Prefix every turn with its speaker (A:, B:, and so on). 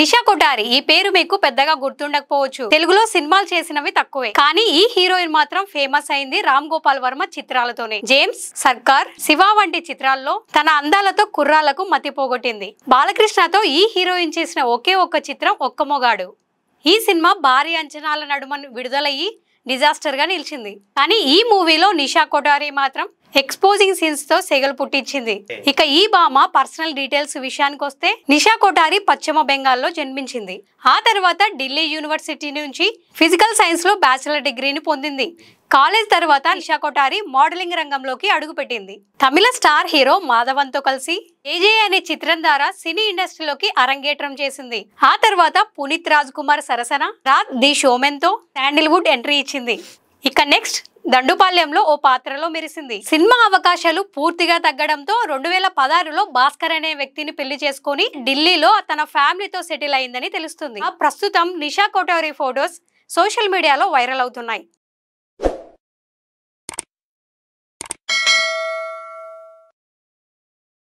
A: నిషా కొఠారి ఈ పేరు మీకు పెద్దగా గుర్తుండకపోవచ్చు తెలుగులో సినిమాలు చేసినవి తక్కువే కానీ ఈ హీరోయిన్ మాత్రం ఫేమస్ అయింది రామ్ గోపాల్ వర్మ చిత్రాలతోనే జేమ్స్ సర్కార్ శివ వంటి చిత్రాల్లో తన అందాలతో కుర్రాలకు మతి పోగొట్టింది బాలకృష్ణతో ఈ హీరోయిన్ చేసిన ఒకే ఒక్క చిత్రం ఒక్క మొగాడు ఈ సినిమా భారీ అంచనాల నడుమను విడుదలయ్యి డిజాస్టర్ గా నిలిచింది కానీ ఈ మూవీలో నిషా కొఠారి మాత్రం ఎక్స్పోజింగ్ సీన్స్ తో సెగలు పుట్టించింది ఇక ఈ భామ పర్సనల్ డీటెయిల్స్ విషయానికి వస్తే నిషా కోటారి పశ్చిమ బెంగాల్లో జన్మించింది ఆ తర్వాత ఢిల్లీ యూనివర్సిటీ నుంచి ఫిజికల్ సైన్స్ లో బ్యాచిలర్ డిగ్రీని పొందింది కాలేజ్ తర్వాత నిషా కోటారి మోడలింగ్ రంగంలోకి అడుగుపెట్టింది తమిళ స్టార్ హీరో మాధవన్తో కలిసి ఏజే అనే చిత్రం ద్వారా సినీ ఇండస్ట్రీలోకి అరంగేట్రం చేసింది ఆ తర్వాత పునీత్ రాజ్ కుమార్ సరసన రాత్ ది షోమెన్ తో శాండిల్వుడ్ ఎంట్రీ ఇచ్చింది ఇక నెక్స్ట్ దండుపాల్యంలో ఓ పాత్రలో మెరిసింది సినిమా అవకాశాలు పూర్తిగా తగ్గడంతో రెండు వేల పదహారులో భాస్కర్ అనే వ్యక్తిని పెళ్లి చేసుకుని ఢిల్లీలో తన ఫ్యామిలీతో సెటిల్ అయిందని తెలుస్తుంది ప్రస్తుతం నిషా కోటోరి ఫోటోస్ సోషల్ మీడియాలో వైరల్ అవుతున్నాయి